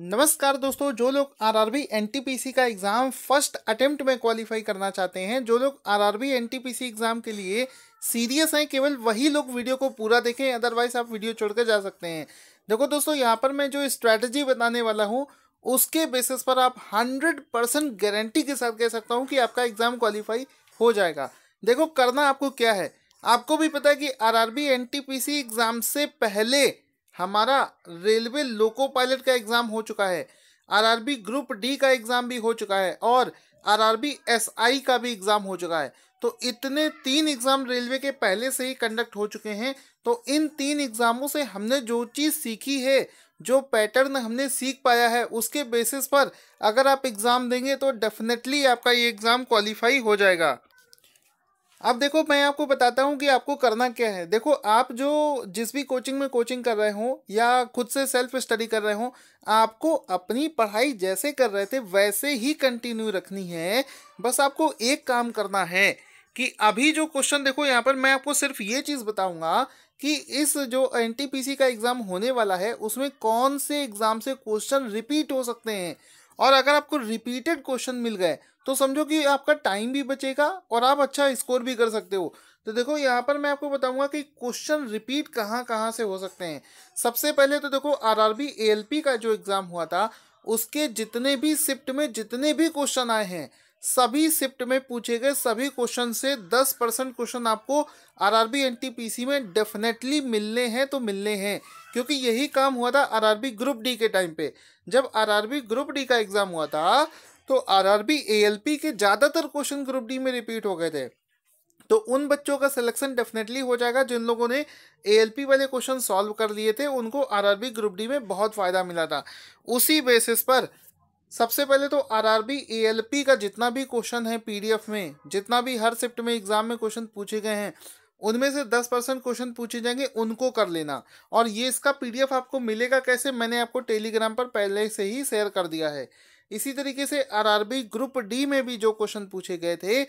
नमस्कार दोस्तों जो लोग आरआरबी एनटीपीसी का एग्ज़ाम फर्स्ट अटेम्प्ट में क्वालिफाई करना चाहते हैं जो लोग आरआरबी एनटीपीसी एग्ज़ाम के लिए सीरियस हैं केवल वही लोग वीडियो को पूरा देखें अदरवाइज आप वीडियो छोड़ कर जा सकते हैं देखो दोस्तों यहाँ पर मैं जो स्ट्रैटेजी बताने वाला हूँ उसके बेसिस पर आप हंड्रेड परसेंट गारंटी के साथ कह सकता हूँ कि आपका एग्ज़ाम क्वालिफाई हो जाएगा देखो करना आपको क्या है आपको भी पता है कि आर आर एग्ज़ाम से पहले हमारा रेलवे लोको पायलट का एग्ज़ाम हो चुका है आरआरबी ग्रुप डी का एग्ज़ाम भी हो चुका है और आरआरबी एसआई का भी एग्ज़ाम हो चुका है तो इतने तीन एग्ज़ाम रेलवे के पहले से ही कंडक्ट हो चुके हैं तो इन तीन एग्ज़ामों से हमने जो चीज़ सीखी है जो पैटर्न हमने सीख पाया है उसके बेसिस पर अगर आप एग्ज़ाम देंगे तो डेफिनेटली आपका ये एग्ज़ाम क्वालिफाई हो जाएगा अब देखो मैं आपको बताता हूँ कि आपको करना क्या है देखो आप जो जिस भी कोचिंग में कोचिंग कर रहे हो या खुद से सेल्फ स्टडी कर रहे हो आपको अपनी पढ़ाई जैसे कर रहे थे वैसे ही कंटिन्यू रखनी है बस आपको एक काम करना है कि अभी जो क्वेश्चन देखो यहाँ पर मैं आपको सिर्फ ये चीज़ बताऊँगा कि इस जो एन का एग्ज़ाम होने वाला है उसमें कौन से एग्ज़ाम से क्वेश्चन रिपीट हो सकते हैं और अगर आपको रिपीटेड क्वेश्चन मिल गए तो समझो कि आपका टाइम भी बचेगा और आप अच्छा स्कोर भी कर सकते हो तो देखो यहाँ पर मैं आपको बताऊंगा कि क्वेश्चन रिपीट कहाँ कहाँ से हो सकते हैं सबसे पहले तो देखो आरआरबी एएलपी का जो एग्ज़ाम हुआ था उसके जितने भी शिफ्ट में जितने भी क्वेश्चन आए हैं सभी शिफ्ट में पूछे गए सभी क्वेश्चन से दस परसेंट क्वेश्चन आपको आरआरबी एनटीपीसी में डेफिनेटली मिलने हैं तो मिलने हैं क्योंकि यही काम हुआ था आरआरबी ग्रुप डी के टाइम पे जब आरआरबी ग्रुप डी का एग्ज़ाम हुआ था तो आरआरबी एएलपी के ज़्यादातर क्वेश्चन ग्रुप डी में रिपीट हो गए थे तो उन बच्चों का सिलेक्शन डेफिनेटली हो जाएगा जिन लोगों ने एएलपी वाले क्वेश्चन सॉल्व कर लिए थे उनको आरआरबी ग्रुप डी में बहुत फ़ायदा मिला था उसी बेसिस पर सबसे पहले तो आरआरबी एएलपी का जितना भी क्वेश्चन है पीडीएफ में जितना भी हर शिफ्ट में एग्जाम में क्वेश्चन पूछे गए हैं उनमें से दस परसेंट क्वेश्चन पूछे जाएंगे उनको कर लेना और ये इसका पीडीएफ आपको मिलेगा कैसे मैंने आपको टेलीग्राम पर पहले से ही शेयर कर दिया है इसी तरीके से आरआरबी ग्रुप डी में भी जो क्वेश्चन पूछे गए थे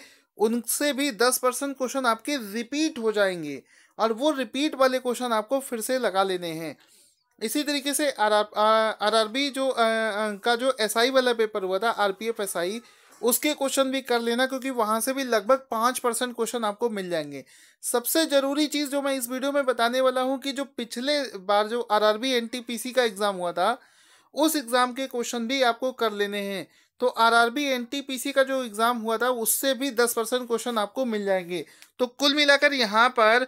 उनसे भी दस परसेंट क्वेश्चन आपके रिपीट हो जाएंगे और वो रिपीट वाले क्वेश्चन आपको फिर से लगा लेने हैं इसी तरीके से आर आर बी जो आ, आ, का जो एस SI वाला पेपर हुआ था R P F S I उसके क्वेश्चन भी कर लेना क्योंकि वहाँ से भी लगभग पाँच परसेंट क्वेश्चन आपको मिल जाएंगे सबसे ज़रूरी चीज़ जो मैं इस वीडियो में बताने वाला हूँ कि जो पिछले बार जो R R B N T P C का एग्ज़ाम हुआ था उस एग्ज़ाम के क्वेश्चन भी आपको कर लेने हैं तो आरआरबी एनटीपीसी का जो एग्ज़ाम हुआ था उससे भी दस परसेंट क्वेश्चन आपको मिल जाएंगे तो कुल मिलाकर यहाँ पर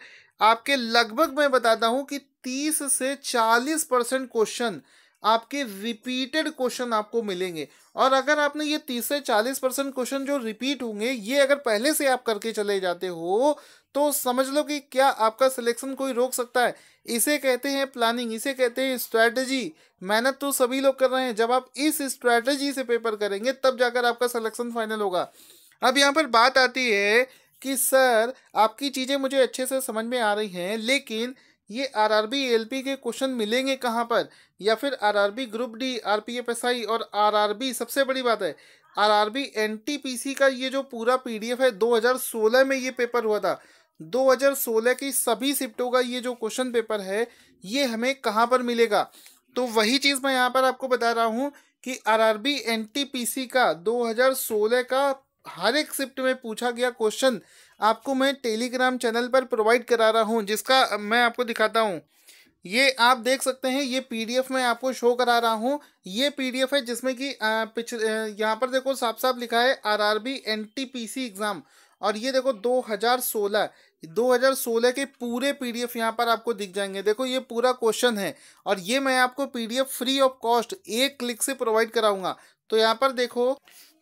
आपके लगभग मैं बताता हूँ कि तीस से चालीस परसेंट क्वेश्चन आपके रिपीटेड क्वेश्चन आपको मिलेंगे और अगर आपने ये तीस से चालीस परसेंट क्वेश्चन जो रिपीट होंगे ये अगर पहले से आप करके चले जाते हो तो समझ लो कि क्या आपका सिलेक्शन कोई रोक सकता है इसे कहते हैं प्लानिंग इसे कहते हैं स्ट्रैटेजी मेहनत तो सभी लोग कर रहे हैं जब आप इस स्ट्रैटेजी से पेपर करेंगे तब जाकर आपका सिलेक्शन फाइनल होगा अब यहाँ पर बात आती है कि सर आपकी चीज़ें मुझे अच्छे से समझ में आ रही हैं लेकिन ये आरआरबी एलपी के क्वेश्चन मिलेंगे कहाँ पर या फिर आरआरबी ग्रुप डी आरपीएफएसआई और आरआरबी सबसे बड़ी बात है आरआरबी एनटीपीसी का ये जो पूरा पीडीएफ है 2016 में ये पेपर हुआ था 2016 की सभी शिफ्टों का ये जो क्वेश्चन पेपर है ये हमें कहाँ पर मिलेगा तो वही चीज़ मैं यहाँ पर आपको बता रहा हूँ कि पी सी का 2016 का हर एक शिफ्ट में पूछा गया क्वेश्चन आपको मैं टेलीग्राम चैनल पर प्रोवाइड करा रहा हूँ जिसका मैं आपको दिखाता हूँ ये आप देख सकते हैं ये पीडीएफ मैं आपको शो करा रहा हूँ ये पीडीएफ है जिसमें कि पिछले यहाँ पर देखो साफ साफ लिखा है आरआरबी एनटीपीसी एग्ज़ाम और ये देखो 2016 2016 के पूरे पीडीएफ यहाँ पर आपको दिख जाएंगे देखो ये पूरा क्वेश्चन है और ये मैं आपको पीडीएफ फ्री ऑफ कॉस्ट एक क्लिक से प्रोवाइड कराऊंगा तो यहाँ पर देखो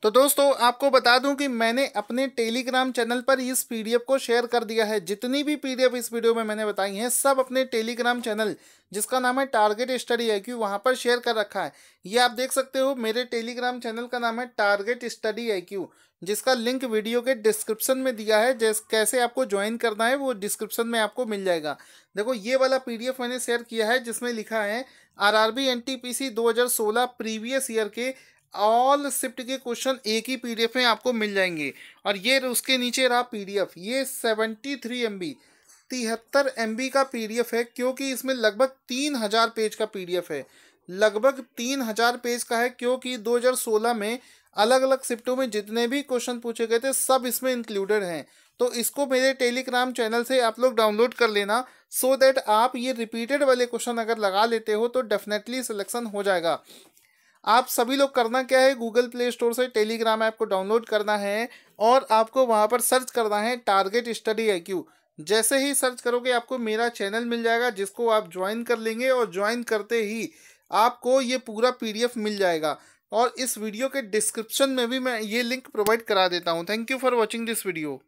तो दोस्तों आपको बता दूं कि मैंने अपने टेलीग्राम चैनल पर इस पीडीएफ को शेयर कर दिया है जितनी भी पीडीएफ इस वीडियो में मैंने बताई हैं सब अपने टेलीग्राम चैनल जिसका नाम है टारगेट स्टडी आई क्यू वहाँ पर शेयर कर रखा है ये आप देख सकते हो मेरे टेलीग्राम चैनल का नाम है टारगेट स्टडी आई क्यू जिसका लिंक वीडियो के डिस्क्रिप्शन में दिया है जैस कैसे आपको ज्वाइन करना है वो डिस्क्रिप्शन में आपको मिल जाएगा देखो ये वाला पीडीएफ मैंने शेयर किया है जिसमें लिखा है आरआरबी एनटीपीसी 2016 प्रीवियस ईयर के ऑल शिफ्ट के क्वेश्चन एक ही पीडीएफ में आपको मिल जाएंगे और ये उसके नीचे रहा पीडीएफ ये सेवेंटी थ्री एम बी तिहत्तर एम बी का पीडीएफ है क्योंकि इसमें लगभग तीन हज़ार पेज का पीडीएफ है लगभग तीन हज़ार पेज का है क्योंकि दो हजार सोलह में अलग अलग शिफ्टों में जितने भी क्वेश्चन पूछे गए थे सब इसमें इंक्लूडेड हैं तो इसको मेरे टेलीग्राम चैनल से आप लोग डाउनलोड कर लेना सो so दैट आप ये रिपीटेड वाले क्वेश्चन अगर लगा लेते हो तो डेफिनेटली सिलेक्शन हो जाएगा आप सभी लोग करना क्या है गूगल प्ले स्टोर से टेलीग्राम ऐप को डाउनलोड करना है और आपको वहाँ पर सर्च करना है टारगेट स्टडी आई क्यू जैसे ही सर्च करोगे आपको मेरा चैनल मिल जाएगा जिसको आप ज्वाइन कर लेंगे और ज्वाइन करते ही आपको ये पूरा पीडीएफ मिल जाएगा और इस वीडियो के डिस्क्रिप्शन में भी मैं ये लिंक प्रोवाइड करा देता हूँ thank you for watching this video